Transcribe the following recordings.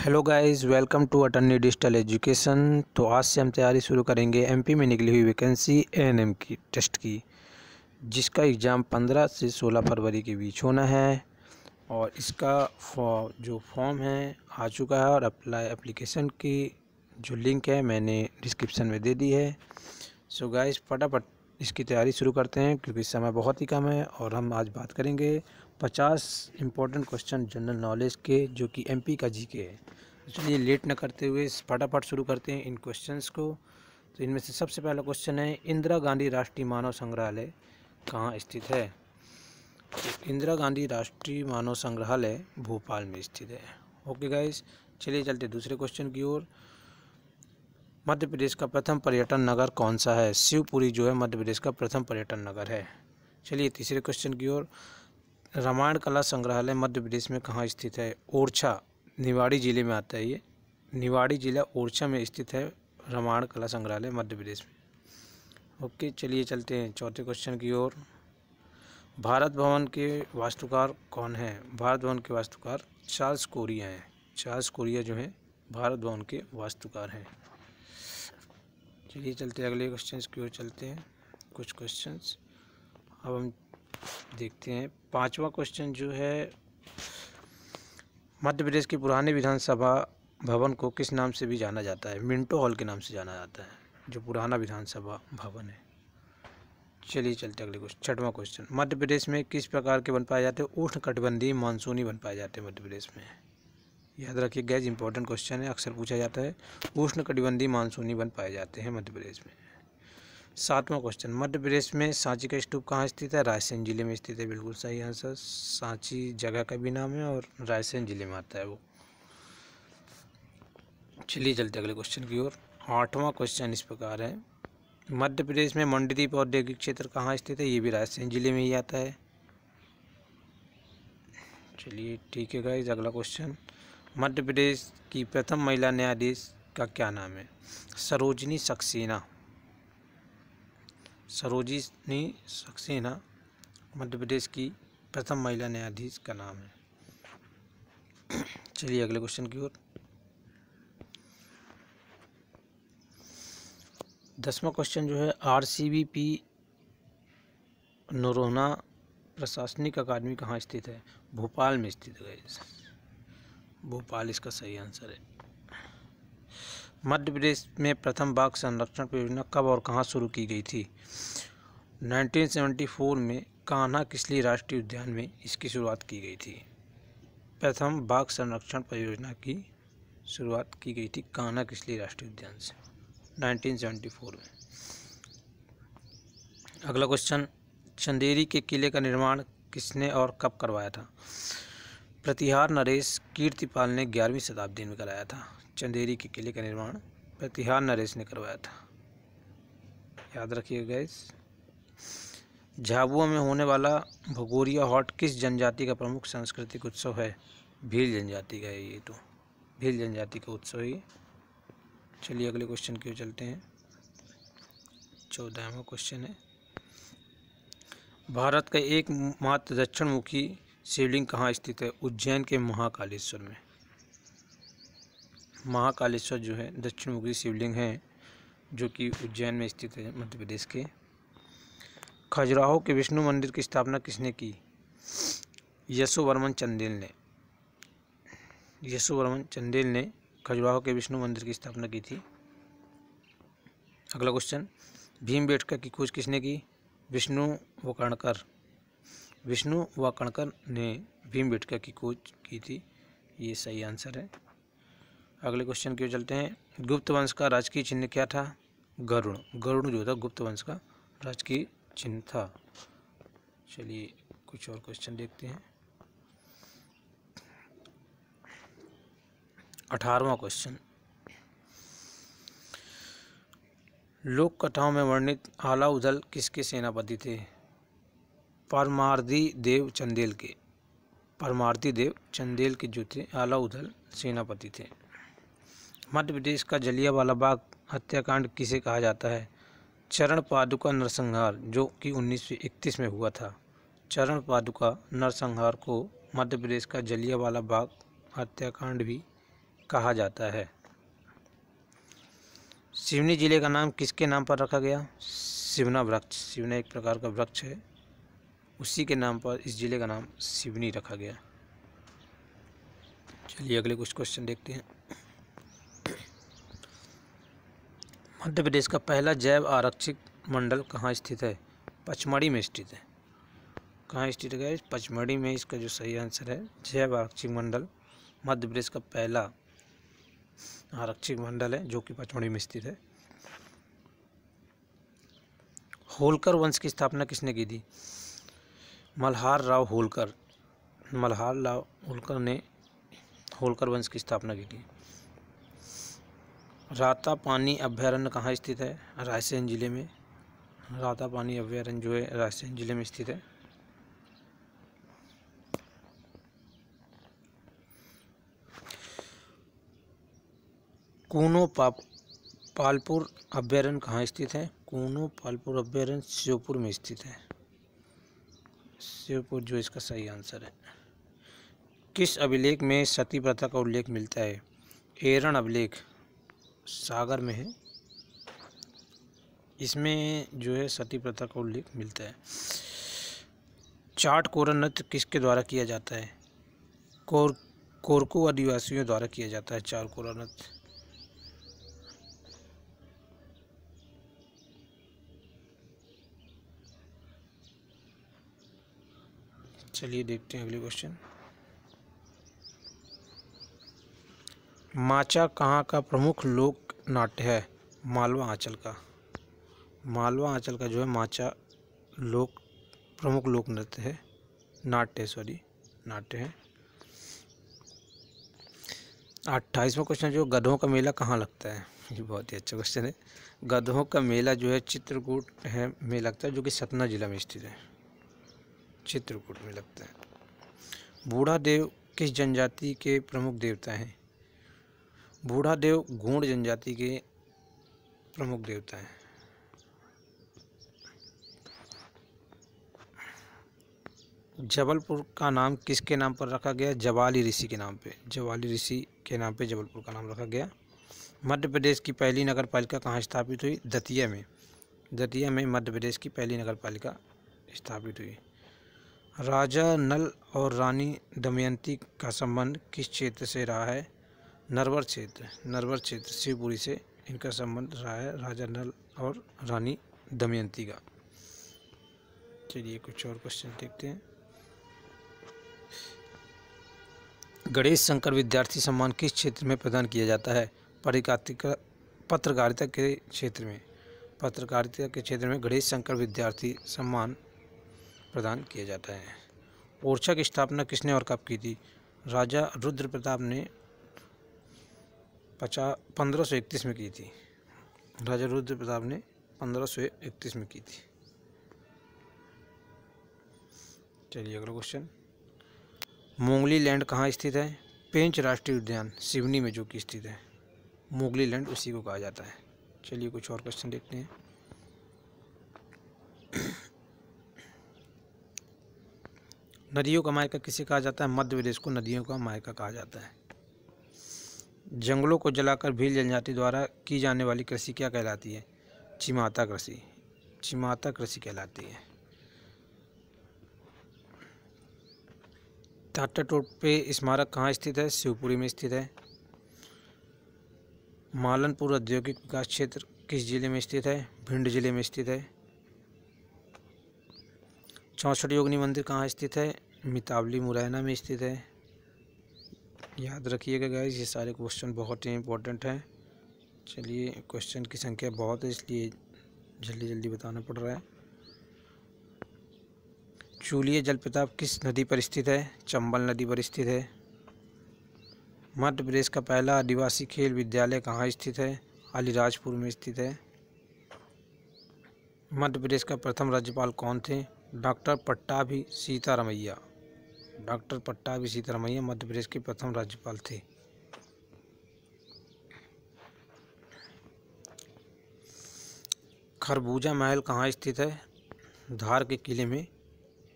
hello guys welcome to attorney digital education तो आज से हम तैयारी शुरू करेंगे एमपी में निकली हुई वैकेंसी एएनएम की टेस्ट की जिसका एग्ज़ाम 15 से 16 फरवरी के बीच होना है और इसका फॉ, जो फॉर्म है आ चुका है और अप्लाई एप्लीकेशन की जो लिंक है मैंने डिस्क्रिप्शन में दे दी है सो गाइस फटाफट इसकी तैयारी शुरू करते हैं क्योंकि समय बहुत ही कम है और हम आज बात करेंगे पचास इंपॉर्टेंट क्वेश्चन जनरल नॉलेज के जो कि एमपी का जीके है तो चलिए लेट न करते हुए फटाफट शुरू करते हैं इन क्वेश्चंस को तो इनमें से सबसे पहला क्वेश्चन है इंदिरा गांधी राष्ट्रीय मानव संग्रहालय कहाँ स्थित है तो इंदिरा गांधी राष्ट्रीय मानव संग्रहालय भोपाल में स्थित है ओके गाइस चलिए चलते दूसरे क्वेश्चन की ओर मध्य प्रदेश का प्रथम पर्यटन नगर कौन सा है शिवपुरी जो है मध्य प्रदेश का प्रथम पर्यटन नगर है चलिए तीसरे क्वेश्चन की ओर रामायण कला संग्रहालय मध्य प्रदेश में कहाँ स्थित है ओरछा निवाड़ी जिले में आता है ये निवाड़ी जिला ओरछा में स्थित है रामायण कला संग्रहालय मध्य प्रदेश में ओके चलिए चलते हैं चौथे क्वेश्चन की ओर भारत भवन के वास्तुकार कौन है भारत भवन के वास्तुकार चार्ल्स कोरिया हैं चार्ल्स कोरिया जो हैं भारत भवन के वास्तुकार हैं चलिए चलते अगले क्वेश्चन की ओर चलते हैं कुछ क्वेश्चन अब हम देखते हैं पांचवा क्वेश्चन जो है मध्य प्रदेश के पुराने विधानसभा भवन को किस नाम से भी जाना जाता है मिंटो हॉल के नाम से जाना जाता है जो पुराना विधानसभा भवन है चलिए चलते अगले क्वेश्चन छठवां क्वेश्चन मध्य प्रदेश में किस प्रकार के बन पाए जाते हैं उष्ण कटबंधी मानसूनी बन पाए जाते हैं मध्य प्रदेश में याद रखिए गैज इंपॉर्टेंट क्वेश्चन है अक्सर पूछा जाता है उष्ण कटिबंधी मानसूनी वन पाए जाते हैं मध्य प्रदेश में सातवां क्वेश्चन मध्य प्रदेश में सांची का स्टूप कहाँ स्थित है रायसेन जिले में स्थित है बिल्कुल सही आंसर सांची जगह का भी नाम है और रायसेन जिले में आता है वो चलिए चलते अगले क्वेश्चन की ओर आठवां क्वेश्चन इस प्रकार है मध्य प्रदेश में मंडदीप औद्योगिक क्षेत्र कहाँ स्थित है ये भी रायसेन जिले में ही आता है चलिए ठीक है गाइज अगला क्वेश्चन मध्य प्रदेश की प्रथम महिला न्यायाधीश का क्या नाम है सरोजनी सक्सेना सरोजनी सक्सेना मध्य प्रदेश की प्रथम महिला न्यायाधीश का नाम है चलिए अगले क्वेश्चन की ओर दसवा क्वेश्चन जो है R C B P Noronha प्रशासनिक अकादमी कहाँ स्थित है भोपाल में स्थित है भोपाल इसका सही आंसर है मध्य प्रदेश में प्रथम बाघ संरक्षण परियोजना कब और कहाँ शुरू की गई थी 1974 में कान्हा किसली राष्ट्रीय उद्यान में इसकी शुरुआत की गई थी प्रथम बाघ संरक्षण परियोजना की शुरुआत की गई थी कान्हा किसली राष्ट्रीय उद्यान से 1974 में अगला क्वेश्चन चंदेरी के किले का निर्माण किसने और कब करवाया था प्रतिहार नरेश कीर्तिपाल ने ग्यारहवीं शताब्दी में कराया था चंदेरी के किले का निर्माण प्रतिहार नरेश ने करवाया था याद रखिएगा इस झाबुआ में होने वाला भगोरिया हॉट किस जनजाति का प्रमुख सांस्कृतिक उत्सव है भील जनजाति का है ये तो भील जनजाति का उत्सव ही चलिए अगले क्वेश्चन की ओर चलते हैं चौदहवा क्वेश्चन है भारत का एकमात्र दक्षिणमुखी शिवलिंग कहाँ स्थित है उज्जैन के महाकालेश्वर में महाकालेश्वर जो है दक्षिणमुखी शिवलिंग है जो कि उज्जैन में स्थित है मध्य प्रदेश के खजुराहो के विष्णु मंदिर की स्थापना किसने की यशोवर्मन चंदेल ने यशोवर्मन चंदेल ने खजुराहो के विष्णु मंदिर की स्थापना की थी अगला क्वेश्चन भीम बेटका की खोज किसने की विष्णु वकर्णकर विष्णु व कणकर ने भीम बेटका की खोज की थी ये सही आंसर है अगले क्वेश्चन की ओर चलते हैं गुप्त वंश का राजकीय चिन्ह क्या था गरुण गरुण जो था गुप्त वंश का राजकीय चिन्ह था चलिए कुछ और क्वेश्चन देखते हैं अठारवा क्वेश्चन लोक कथाओं में वर्णित आला उदल किसके सेनापति थे परमार्दी देव चंदेल के परमार्दी देव चंदेल के जूते आला आलाउदल सेनापति थे मध्य प्रदेश का जलियावाला बाग हत्याकांड किसे कहा जाता है चरण पादुका नरसंहार जो कि 1931 में हुआ था चरण पादुका नरसंहार को मध्य प्रदेश का जलियावाला बाग हत्याकांड भी कहा जाता है सिवनी जिले का नाम किसके नाम पर रखा गया सिवना वृक्ष सिवना एक प्रकार का वृक्ष है उसी के नाम पर इस ज़िले का नाम सिवनी रखा गया चलिए अगले कुछ क्वेश्चन देखते हैं मध्य प्रदेश का पहला जैव आरक्षित मंडल कहाँ स्थित है पचमढ़ी में स्थित है कहाँ स्थित है पचमढ़ी में इसका जो सही आंसर है जैव आरक्षित मंडल मध्य प्रदेश का पहला आरक्षित मंडल है जो कि पचमढ़ी में स्थित है होलकर वंश की स्थापना किसने की थी मल्हार राव होलकर मल्हार राव होलकर ने होलकर वंश की स्थापना की थी राता पानी अभ्यारण्य कहाँ स्थित है रायसेन जिले में राता पानी अभ्यारण्य जो है रायसेन जिले में स्थित है कूनो पाप पालपुर अभ्यारण्य कहाँ स्थित है कूनो पालपुर अभ्यारण्य श्योपुर में स्थित है शिवपुर जो इसका सही आंसर है किस अभिलेख में सती प्रथा का उल्लेख मिलता है एरण अभिलेख सागर में है इसमें जो है सती प्रथा का उल्लेख मिलता है चाट कोरन नृत्य किसके द्वारा किया जाता है कोर कोरको आदिवासियों द्वारा किया जाता है चार कोरन नृत्य चलिए देखते हैं अगले क्वेश्चन माचा कहाँ का प्रमुख लोक नाट्य है मालवा आंचल का मालवा आंचल का जो है माचा लोक प्रमुख लोक नृत्य है नाट्य सॉरी नाट्य है अट्ठाईसवा क्वेश्चन जो गधों का मेला कहाँ लगता है ये बहुत ही अच्छा क्वेश्चन है गधों का मेला जो है चित्रकूट है में लगता है जो कि सतना जिला में स्थित है चित्रकूट में लगता है बूढ़ा देव किस जनजाति के प्रमुख देवता हैं बूढ़ा देव गोंड जनजाति के प्रमुख देवता हैं जबलपुर का नाम किसके नाम पर रखा गया जवाली ऋषि के नाम पे जवाली ऋषि के नाम पे जबलपुर का नाम रखा गया मध्य प्रदेश की पहली नगर पालिका कहाँ स्थापित हुई दतिया में दतिया में मध्य प्रदेश की पहली नगर पालिका स्थापित हुई राजा नल और रानी दमयंती का संबंध किस क्षेत्र से रहा है नरवर क्षेत्र नरवर क्षेत्र शिवपुरी से इनका संबंध रहा है राजा नल और रानी दमयंती का चलिए कुछ और क्वेश्चन देखते हैं गणेश शंकर विद्यार्थी सम्मान किस क्षेत्र में प्रदान किया जाता है परिकातिका पत्रकारिता के क्षेत्र में पत्रकारिता के क्षेत्र में गणेश शंकर विद्यार्थी सम्मान प्रदान किया जाता है ओरछा की स्थापना किसने और कब की थी राजा रुद्र प्रताप ने पचा पंद्रह सौ इकतीस में की थी राजा रुद्र प्रताप ने पंद्रह सौ इकतीस में की थी चलिए अगला क्वेश्चन मोगली लैंड कहाँ स्थित है पेंच राष्ट्रीय उद्यान सिवनी में जो कि स्थित है मोगली लैंड उसी को कहा जाता है चलिए कुछ और क्वेश्चन देखते हैं नदियों का मायका किसे कहा जाता है मध्य प्रदेश को नदियों का मायका कहा जाता है जंगलों को जलाकर भील जनजाति द्वारा की जाने वाली कृषि क्या कहलाती है चिमाता कृषि चिमाता कृषि कहलाती है टाटा टोट पे स्मारक कहाँ स्थित है शिवपुरी में स्थित है मालनपुर औद्योगिक विकास क्षेत्र किस जिले में स्थित है भिंड जिले में स्थित है चौंसठ योगिनी मंदिर कहाँ स्थित है मितावली मुरैना में स्थित है याद रखिएगा गाइज ये सारे क्वेश्चन बहुत ही इम्पोर्टेंट हैं चलिए क्वेश्चन की संख्या बहुत है इसलिए जल्दी जल्दी बताना पड़ रहा है चूलिए जलप्रताप किस नदी पर स्थित है चंबल नदी पर स्थित है मध्य प्रदेश का पहला आदिवासी खेल विद्यालय कहाँ स्थित है अलीराजपुर में स्थित है मध्य प्रदेश का प्रथम राज्यपाल कौन थे डॉक्टर पट्टाभी सीतारमैया डॉक्टर भी सीतारमैया मध्य प्रदेश के प्रथम राज्यपाल थे खरबूजा महल कहाँ स्थित है धार के किले में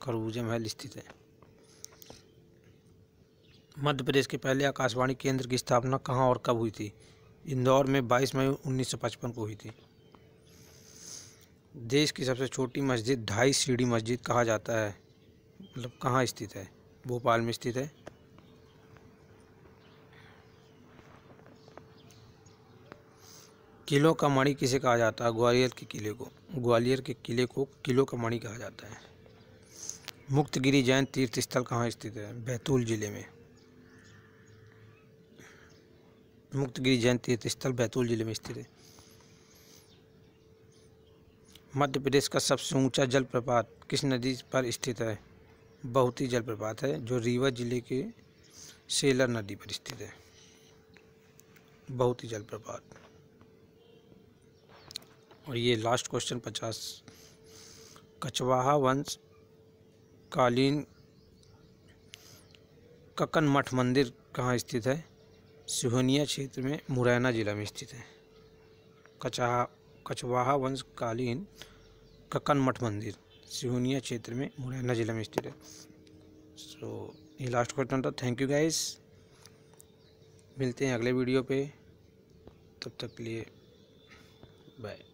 खरबूजा महल स्थित है मध्य प्रदेश के पहले आकाशवाणी केंद्र की स्थापना कहाँ और कब हुई थी इंदौर में 22 मई 1955 को हुई थी देश की सबसे छोटी मस्जिद ढाई सीढ़ी मस्जिद कहा जाता है मतलब कहाँ स्थित है भोपाल में स्थित है किलों का मणि किसे कहा जाता है ग्वालियर के किले को ग्वालियर के किले को किलो का मणि कहा जाता है मुक्तगिरी जैन तीर्थ स्थल कहाँ स्थित है बैतूल ज़िले में मुक्तगिरी जैन तीर्थ स्थल बैतूल ज़िले में स्थित है मध्य प्रदेश का सबसे ऊंचा जलप्रपात किस नदी पर स्थित है बहुत ही जलप्रपात है जो रीवा जिले के सेलर नदी पर स्थित है बहुत ही जलप्रपात और ये लास्ट क्वेश्चन पचास कचवाहा वंश कालीन ककन मठ मंदिर कहाँ स्थित है सिहोनिया क्षेत्र में मुरैना जिला में स्थित है कचहा कछवाहा वंशकालीन ककन मठ मंदिर सिहोनिया क्षेत्र में मुरैना जिला में स्थित है सो so, ये लास्ट क्वेश्चन था थैंक यू गाइस मिलते हैं अगले वीडियो पे तब तक के लिए बाय